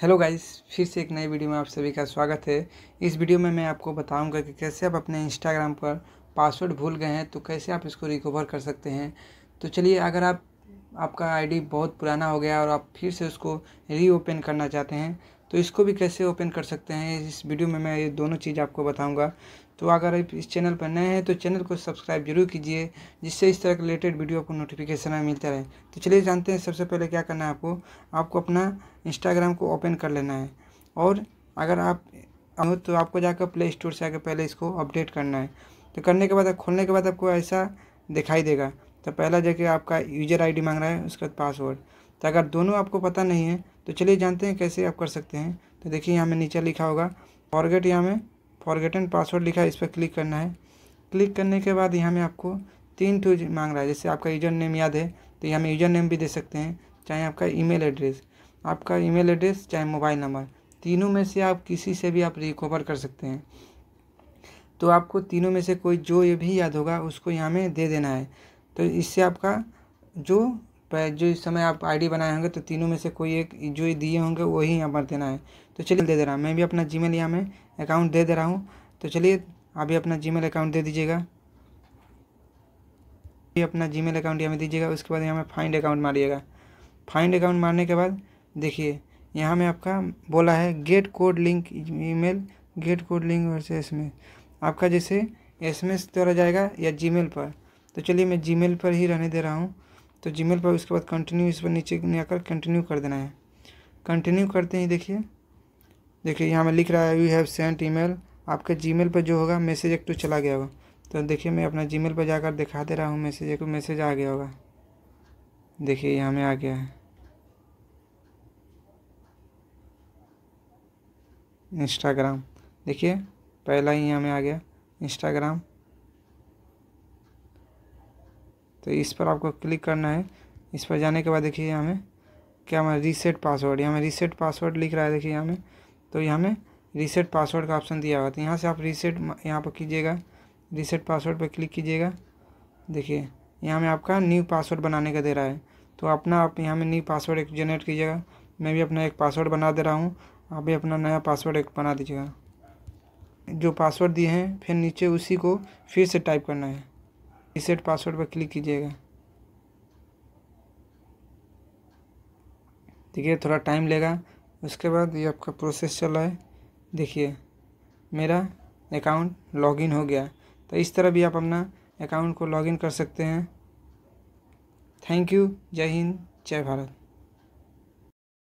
hello guys फिर से एक नई वीडियो में आप सभी का स्वागत है इस वीडियो में मैं आपको बताऊंगा कि कैसे आप अपने इंस्टाग्राम पर पासवर्ड भूल गए हैं तो कैसे आप इसको रिकवर कर सकते हैं तो चलिए अगर आप आपका आईडी बहुत पुराना हो गया और आप फिर से उसको रीओपन करना चाहते हैं तो इसको भी कैसे ओपन कर सकते हैं इस वीडियो में मैं ये दोनों चीज़ आपको बताऊंगा तो अगर आप इस चैनल पर नए हैं तो चैनल को सब्सक्राइब जरूर कीजिए जिससे इस तरह के रिलेटेड वीडियो आपको नोटिफिकेशन में मिलता रहे तो चलिए जानते हैं सबसे पहले क्या करना है आपको आपको अपना इंस्टाग्राम को ओपन कर लेना है और अगर आप हो तो आपको जाकर प्ले स्टोर से आकर पहले इसको अपडेट करना है तो करने के बाद खोलने के बाद आपको ऐसा दिखाई देगा तो पहला जगह आपका यूजर आईडी मांग रहा है उसके बाद पासवर्ड तो अगर दोनों आपको पता नहीं है तो चलिए जानते हैं कैसे आप कर सकते हैं तो देखिए यहाँ में नीचे लिखा होगा फॉरगेट यहाँ में फॉरगेट एंड पासवर्ड लिखा है इस पर क्लिक करना है क्लिक करने के बाद यहाँ में आपको तीन टू मांग रहा है जैसे आपका यूजर नेम याद है तो यहाँ में यूजर नेम भी दे सकते हैं चाहे आपका ईमेल एड्रेस आपका ईमेल एड्रेस चाहे मोबाइल नंबर तीनों में से आप किसी से भी आप रिकवर कर सकते हैं तो आपको तीनों में से कोई जो ये भी याद होगा उसको यहाँ में दे देना है तो इससे आपका जो पर जो इस समय आप आईडी बनाए होंगे तो तीनों में से कोई एक जो दिए होंगे वही यहाँ पर देना है तो चलिए दे दे रहा हूँ मैं भी अपना जी मेल यहाँ में अकाउंट दे दे रहा हूँ तो चलिए आप भी अपना जी अकाउंट दे दीजिएगा अपना जी अकाउंट यहाँ में दीजिएगा उसके बाद यहाँ में फाइंड अकाउंट मारिएगा फाइंड अकाउंट मारने के बाद देखिए यहाँ में आपका बोला है get code link email get code link वैसे एस में आपका जैसे एस एम एस द्वारा जाएगा या जीमेल पर तो चलिए मैं जीमेल पर ही रहने दे रहा हूँ तो जी पर उसके बाद कंटिन्यू इस पर नीचे में आकर कंटिन्यू कर देना है कंटिन्यू करते ही देखिए देखिए यहाँ मैं लिख रहा है यू हैव सेंट ईमेल आपके जीमेल पर जो होगा मैसेज एक तो चला गया होगा तो देखिए मैं अपना जीमेल पर जाकर दिखा दे रहा हूँ मैसेज एक मैसेज आ गया होगा देखिए यहाँ में आ गया है इंस्टाग्राम देखिए पहला ही यहाँ में आ गया इंस्टाग्राम तो इस पर आपको क्लिक करना है इस पर जाने के बाद देखिए हमें क्या हमारा रीसेट पासवर्ड यहाँ में रीसेट पासवर्ड लिख रहा है देखिए यहाँ में तो यहाँ में रीसेट पासवर्ड का ऑप्शन दिया हुआ था तो यहाँ से आप रीसेट यहाँ पर कीजिएगा रीसेट पासवर्ड पर क्लिक कीजिएगा देखिए यहाँ में आपका न्यू पासवर्ड बनाने का दे रहा है तो अपना आप यहाँ में न्यू पासवर्ड एक जनरेट कीजिएगा मैं भी अपना एक पासवर्ड बना दे रहा हूँ आप भी अपना नया पासवर्ड एक बना दीजिएगा जो पासवर्ड दिए हैं फिर नीचे उसी को फिर से टाइप करना है रिसेट पासवर्ड पर क्लिक कीजिएगा देखिए थोड़ा टाइम लेगा उसके बाद ये आपका प्रोसेस चल रहा है देखिए मेरा अकाउंट लॉगिन हो गया तो इस तरह भी आप अपना अकाउंट को लॉगिन कर सकते हैं थैंक यू जय हिंद जय भारत